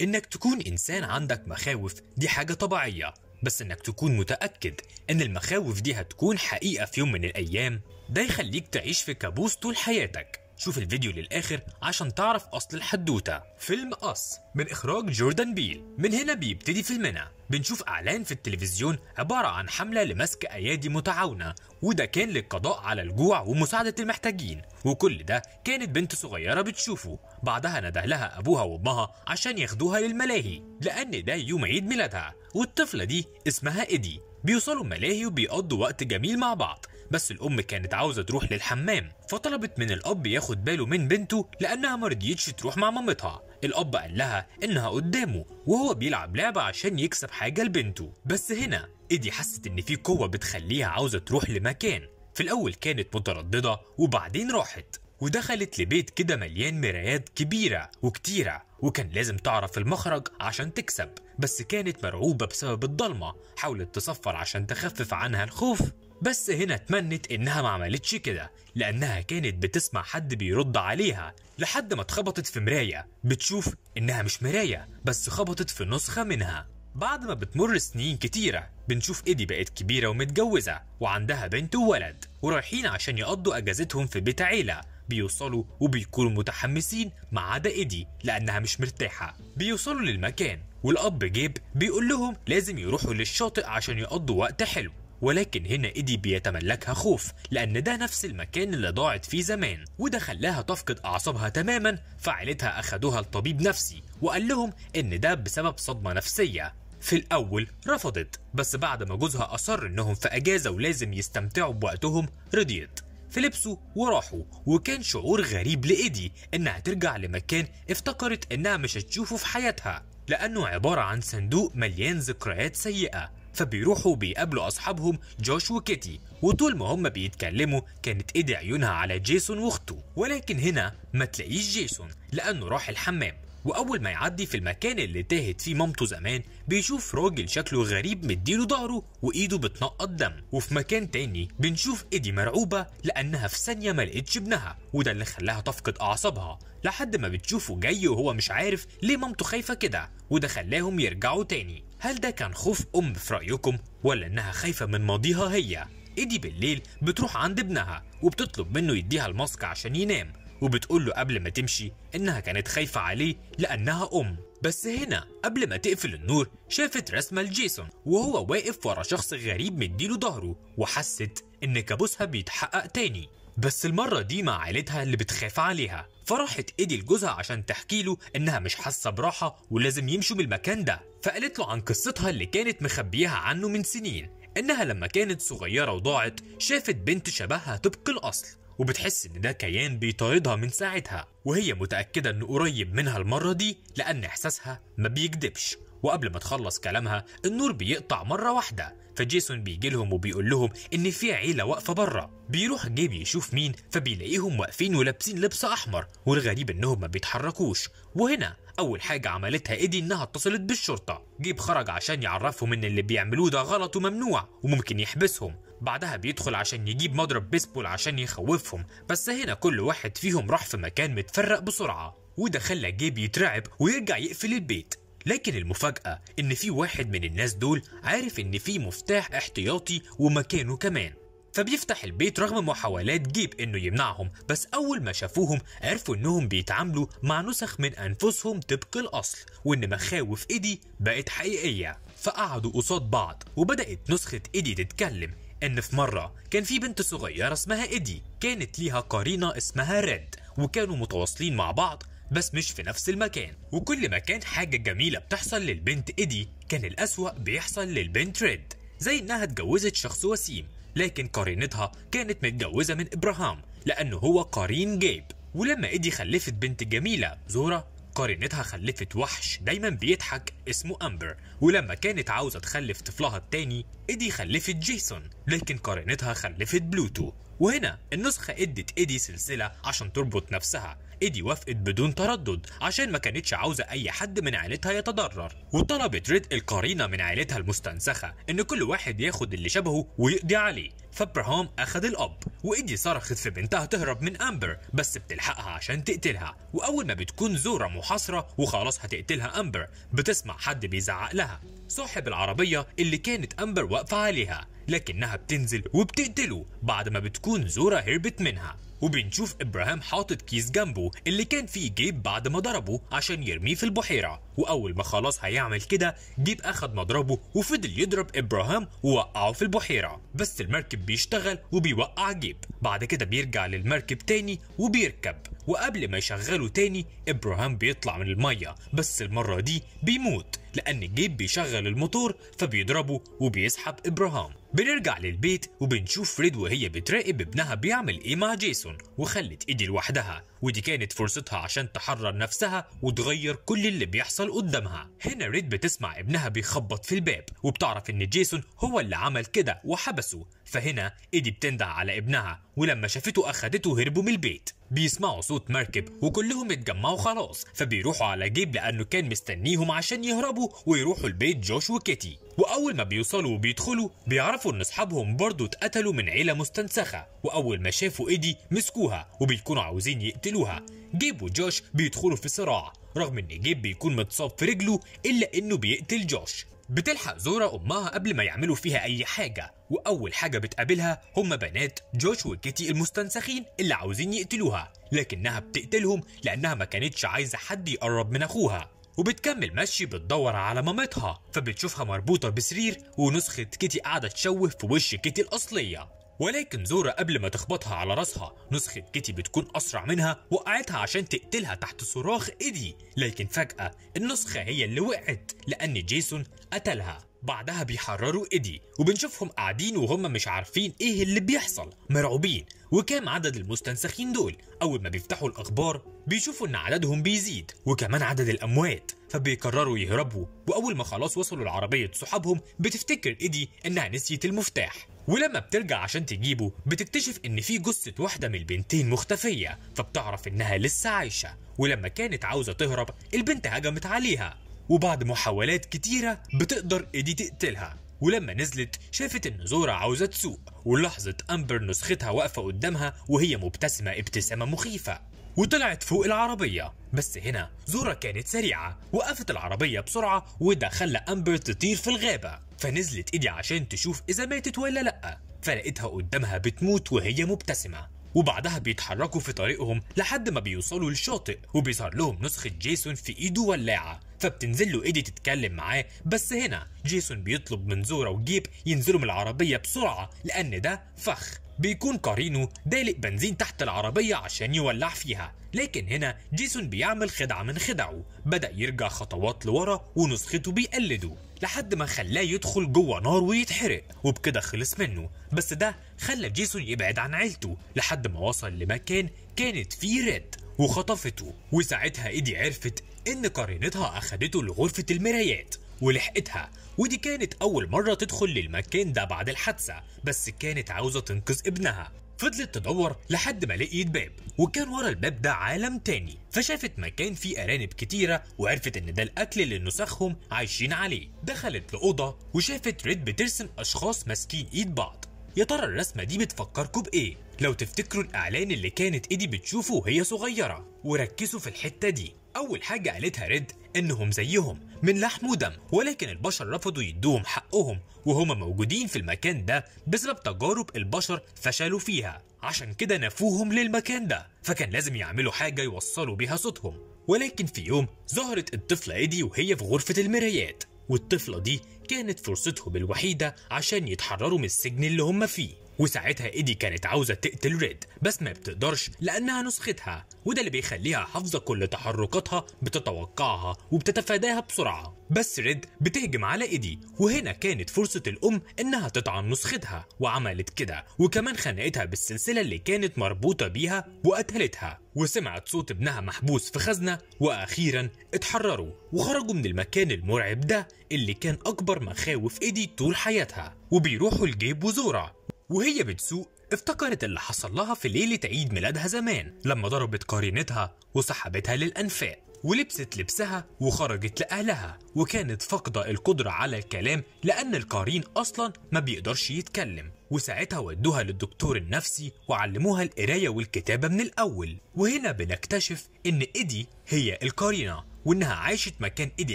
انك تكون انسان عندك مخاوف دي حاجه طبيعيه بس انك تكون متاكد ان المخاوف دي هتكون حقيقه في يوم من الايام ده يخليك تعيش في كابوس طول حياتك شوف الفيديو للآخر عشان تعرف أصل الحدوتة فيلم أص من إخراج جوردان بيل من هنا بيبتدي فيلمنا بنشوف اعلان في التلفزيون عباره عن حمله لمسك ايادي متعاونه وده كان للقضاء على الجوع ومساعده المحتاجين وكل ده كانت بنت صغيره بتشوفه بعدها نده لها ابوها وامها عشان ياخدوها للملاهي لان ده يوم عيد ميلادها والطفله دي اسمها ايدي بيوصلوا الملاهي وبيقضوا وقت جميل مع بعض بس الام كانت عاوزه تروح للحمام فطلبت من الاب ياخد باله من بنته لانها ما رضيتش تروح مع مامتها الاب قال لها انها قدامه وهو بيلعب لعبه عشان يكسب حاجه لبنته بس هنا ايدي حست ان في قوه بتخليها عاوزه تروح لمكان في الاول كانت متردده وبعدين راحت ودخلت لبيت كده مليان مرايات كبيرة وكتيرة وكان لازم تعرف المخرج عشان تكسب بس كانت مرعوبة بسبب الضلمة حاولت تصفر عشان تخفف عنها الخوف بس هنا اتمنت انها ما عملتش كده لانها كانت بتسمع حد بيرد عليها لحد ما اتخبطت في مرايه بتشوف انها مش مرايه بس خبطت في نسخه منها بعد ما بتمر سنين كتيرة بنشوف إيدي بقت كبيرة ومتجوزة وعندها بنت وولد ورايحين عشان يقضوا أجازتهم في بيت عيلة بيوصلوا وبيكونوا متحمسين ما عدا إيدي لأنها مش مرتاحة بيوصلوا للمكان والأب جيب بيقول لهم لازم يروحوا للشاطئ عشان يقضوا وقت حلو ولكن هنا ايدي بيتملكها خوف لان ده نفس المكان اللي ضاعت فيه زمان وده خلاها تفقد اعصابها تماما فعيلتها اخدوها لطبيب نفسي وقال لهم ان ده بسبب صدمه نفسيه في الأول رفضت بس بعد ما جوزها أصر إنهم في أجازة ولازم يستمتعوا بوقتهم رضيت فلبسوا وراحوا وكان شعور غريب لإيدي إنها ترجع لمكان افتكرت إنها مش هتشوفه في حياتها لأنه عبارة عن صندوق مليان ذكريات سيئة فبيروحوا بيقابلوا أصحابهم جوش وكيتي وطول ما هم بيتكلموا كانت إيدي عيونها على جيسون وأخته ولكن هنا ما تلاقيش جيسون لأنه راح الحمام وأول ما يعدي في المكان اللي تاهت فيه مامته زمان بيشوف راجل شكله غريب مديله ظهره وإيده بتنقط دم وفي مكان تاني بنشوف إيدي مرعوبة لأنها في ثانية ما لقتش ابنها وده اللي خلاها تفقد أعصابها لحد ما بتشوفه جاي وهو مش عارف ليه مامته خايفة كده وده خلاهم يرجعوا تاني هل ده كان خوف أم في رأيكم ولا إنها خايفة من ماضيها هي؟ إيدي بالليل بتروح عند ابنها وبتطلب منه يديها الماسك عشان ينام وبتقول له قبل ما تمشي إنها كانت خايفة عليه لأنها أم بس هنا قبل ما تقفل النور شافت رسمة لجيسون وهو واقف ورا شخص غريب مديله ظهره وحست إن كابوسها بيتحقق تاني بس المرة دي مع عيلتها اللي بتخاف عليها فراحت ايدي لجوزها عشان تحكي له انها مش حاسه براحه ولازم يمشوا من المكان ده فقالت له عن قصتها اللي كانت مخبيها عنه من سنين انها لما كانت صغيره وضاعت شافت بنت شبهها طبق الاصل وبتحس ان ده كيان بيطاردها من ساعتها وهي متاكده انه قريب منها المره دي لان احساسها ما بيكدبش وقبل ما تخلص كلامها النور بيقطع مرة واحدة فجيسون بيجي لهم وبيقول لهم إن في عيلة واقفة بره بيروح جيمي يشوف مين فبيلاقيهم واقفين ولابسين لبس أحمر والغريب إنهم ما بيتحركوش وهنا أول حاجة عملتها إيدي إنها اتصلت بالشرطة جيب خرج عشان يعرفهم إن اللي بيعملوه ده غلط وممنوع وممكن يحبسهم بعدها بيدخل عشان يجيب مضرب بيسبول عشان يخوفهم بس هنا كل واحد فيهم راح في مكان متفرق بسرعة وده خلى جيب يترعب ويرجع يقفل البيت لكن المفاجأة إن في واحد من الناس دول عارف إن في مفتاح احتياطي ومكانه كمان فبيفتح البيت رغم محاولات جيب انه يمنعهم بس اول ما شافوهم عرفوا انهم بيتعاملوا مع نسخ من انفسهم طبق الاصل وان مخاوف ايدي بقت حقيقيه فقعدوا قصاد بعض وبدات نسخه ايدي تتكلم ان في مره كان في بنت صغيره اسمها ايدي كانت ليها قرينه اسمها ريد وكانوا متواصلين مع بعض بس مش في نفس المكان وكل ما كان حاجة جميلة بتحصل للبنت إيدي كان الأسوأ بيحصل للبنت ريد زي إنها اتجوزت شخص وسيم لكن قرينتها كانت متجوزة من إبراهام لأنه هو قرين جيب ولما إيدي خلفت بنت جميلة زورا قرينتها خلفت وحش دايما بيضحك اسمه أمبر ولما كانت عاوزة تخلف طفلها التاني إيدي خلفت جيسون لكن قرينتها خلفت بلوتو وهنا النسخة ادت إيدي سلسلة عشان تربط نفسها ايدي وافقت بدون تردد عشان ما كانتش عاوزه اي حد من عيلتها يتضرر وطلبت ريد القرينه من عيلتها المستنسخه ان كل واحد ياخد اللي شبهه ويقضي عليه فابراهام اخذ الاب وايدي صرخت في بنتها تهرب من امبر بس بتلحقها عشان تقتلها واول ما بتكون زورا محاصره وخلاص هتقتلها امبر بتسمع حد بيزعق لها صاحب العربيه اللي كانت امبر واقفه عليها لكنها بتنزل وبتقتله بعد ما بتكون زورا هربت منها وبنشوف ابراهام حاطط كيس جنبه اللي كان فيه جيب بعد ما ضربه عشان يرميه في البحيره واول ما خلاص هيعمل كده جيب اخد مضربه وفضل يضرب ابراهام ووقعه في البحيره بس المركب بيشتغل وبيوقع جيب بعد كده بيرجع للمركب تاني وبيركب وقبل ما يشغله تاني ابراهام بيطلع من الميه بس المره دي بيموت لان جيب بيشغل الموتور فبيضربه وبيسحب ابراهام بنرجع للبيت وبنشوف فريد وهي بتراقب ابنها بيعمل ايه مع جيسون وخلت ايدي لوحدها ودي كانت فرصتها عشان تحرر نفسها وتغير كل اللي بيحصل قدامها هنا ريد بتسمع ابنها بيخبط في الباب وبتعرف ان جيسون هو اللي عمل كده وحبسه فهنا ايدي بتندع على ابنها ولما شافته اخدته هربوا من البيت بيسمعوا صوت مركب وكلهم اتجمعوا خلاص فبيروحوا على جيب لانه كان مستنيهم عشان يهربوا ويروحوا البيت جوش وكيتي واول ما بيوصلوا وبيدخلوا بيعرفوا ان اصحابهم برضه اتقتلوا من عيله مستنسخه واول ما شافوا ايدي مسكوها وبيكونوا عاوزين يقتلوا يقتلوها جيب وجوش بيدخلوا في صراع رغم ان جيب بيكون متصاب في رجله الا انه بيقتل جوش بتلحق زورا امها قبل ما يعملوا فيها اي حاجه واول حاجه بتقابلها هم بنات جوش وكيتي المستنسخين اللي عاوزين يقتلوها لكنها بتقتلهم لانها ما كانتش عايزه حد يقرب من اخوها وبتكمل مشي بتدور على مامتها فبتشوفها مربوطه بسرير ونسخه كيتي قاعده تشوه في وش كيتي الاصليه ولكن زورا قبل ما تخبطها على راسها نسخة كيتي بتكون أسرع منها وقعتها عشان تقتلها تحت صراخ إيدي لكن فجأة النسخة هي اللي وقعت لأن جيسون قتلها بعدها بيحرروا ايدي وبنشوفهم قاعدين وهم مش عارفين ايه اللي بيحصل مرعوبين وكام عدد المستنسخين دول اول ما بيفتحوا الاخبار بيشوفوا ان عددهم بيزيد وكمان عدد الاموات فبيقرروا يهربوا واول ما خلاص وصلوا لعربيه صحابهم بتفتكر ايدي انها نسيت المفتاح ولما بترجع عشان تجيبه بتكتشف ان في جثة واحدة من البنتين مختفية فبتعرف انها لسه عايشة ولما كانت عاوزة تهرب البنت هجمت عليها وبعد محاولات كتيرة بتقدر ايدي تقتلها ولما نزلت شافت ان زورا عاوزة تسوق ولحظة امبر نسختها واقفة قدامها وهي مبتسمة ابتسامة مخيفة وطلعت فوق العربية بس هنا زورا كانت سريعة وقفت العربية بسرعة وده خلى امبر تطير في الغابة فنزلت ايدي عشان تشوف اذا ماتت ولا لا فلقيتها قدامها بتموت وهي مبتسمه وبعدها بيتحركوا في طريقهم لحد ما بيوصلوا للشاطئ وبيظهر لهم نسخه جيسون في ايده ولاعه فبتنزل له ايدي تتكلم معاه بس هنا جيسون بيطلب من زورا وجيب ينزلوا من العربيه بسرعه لان ده فخ بيكون قرينه دالق بنزين تحت العربية عشان يولع فيها لكن هنا جيسون بيعمل خدعة من خدعه بدأ يرجع خطوات لورا ونسخته بيقلده لحد ما خلاه يدخل جوه نار ويتحرق وبكده خلص منه بس ده خلى جيسون يبعد عن عيلته لحد ما وصل لمكان كانت فيه ريد وخطفته وساعتها ايدي عرفت ان قرينتها اخدته لغرفة المرايات ولحقتها ودي كانت أول مرة تدخل للمكان ده بعد الحادثة بس كانت عاوزة تنقذ ابنها فضلت تدور لحد ما لقيت باب وكان ورا الباب ده عالم تاني فشافت مكان فيه أرانب كتيرة وعرفت إن ده الأكل اللي نساخهم عايشين عليه دخلت لأوضة وشافت ريد بترسم أشخاص ماسكين إيد بعض يا ترى الرسمة دي بتفكركم بإيه؟ لو تفتكروا الإعلان اللي كانت إيدي بتشوفه وهي صغيرة وركزوا في الحتة دي أول حاجة قالتها ريد إنهم زيهم من لحم ودم ولكن البشر رفضوا يدوهم حقهم وهما موجودين في المكان ده بسبب تجارب البشر فشلوا فيها عشان كده نفوهم للمكان ده فكان لازم يعملوا حاجة يوصلوا بيها صوتهم ولكن في يوم ظهرت الطفلة إيدي وهي في غرفة المرايات والطفلة دي كانت فرصتهم الوحيدة عشان يتحرروا من السجن اللي هم فيه وساعتها ايدي كانت عاوزه تقتل ريد بس ما بتقدرش لانها نسختها وده اللي بيخليها حافظه كل تحركاتها بتتوقعها وبتتفاداها بسرعه بس ريد بتهجم على ايدي وهنا كانت فرصه الام انها تطعن نسختها وعملت كده وكمان خنقتها بالسلسله اللي كانت مربوطه بيها وقتلتها وسمعت صوت ابنها محبوس في خزنه واخيرا اتحرروا وخرجوا من المكان المرعب ده اللي كان اكبر مخاوف ايدي طول حياتها وبيروحوا لجيب وزورة وهي بتسوق افتكرت اللي حصل لها في ليلة عيد ميلادها زمان لما ضربت قرينتها وسحبتها للأنفاق ولبست لبسها وخرجت لأهلها وكانت فاقدة القدرة على الكلام لأن القارين أصلا ما بيقدرش يتكلم وساعتها ودوها للدكتور النفسي وعلموها القراية والكتابة من الأول وهنا بنكتشف إن إيدي هي القارينة وإنها عاشت مكان إيدي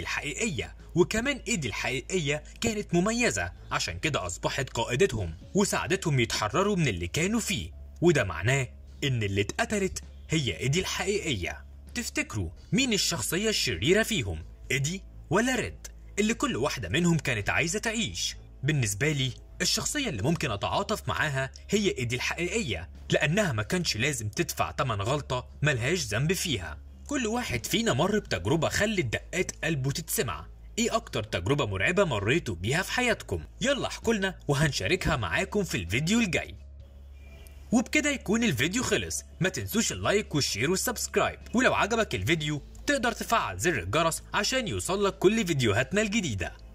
الحقيقية وكمان ايدي الحقيقية كانت مميزة عشان كده أصبحت قائدتهم وساعدتهم يتحرروا من اللي كانوا فيه وده معناه إن اللي اتقتلت هي ايدي الحقيقية تفتكروا مين الشخصية الشريرة فيهم ايدي ولا ريد اللي كل واحدة منهم كانت عايزة تعيش بالنسبة لي الشخصية اللي ممكن أتعاطف معاها هي إيدي الحقيقية لأنها ما كانش لازم تدفع تمن غلطة ملهاش ذنب فيها كل واحد فينا مر بتجربة خلت دقات قلبه تتسمع ايه اكتر تجربة مرعبة مريتوا بيها في حياتكم يلا احكولنا وهنشاركها معاكم في الفيديو الجاي وبكده يكون الفيديو خلص ما تنسوش اللايك والشير والسبسكرايب ولو عجبك الفيديو تقدر تفعل زر الجرس عشان يوصلك كل فيديوهاتنا الجديده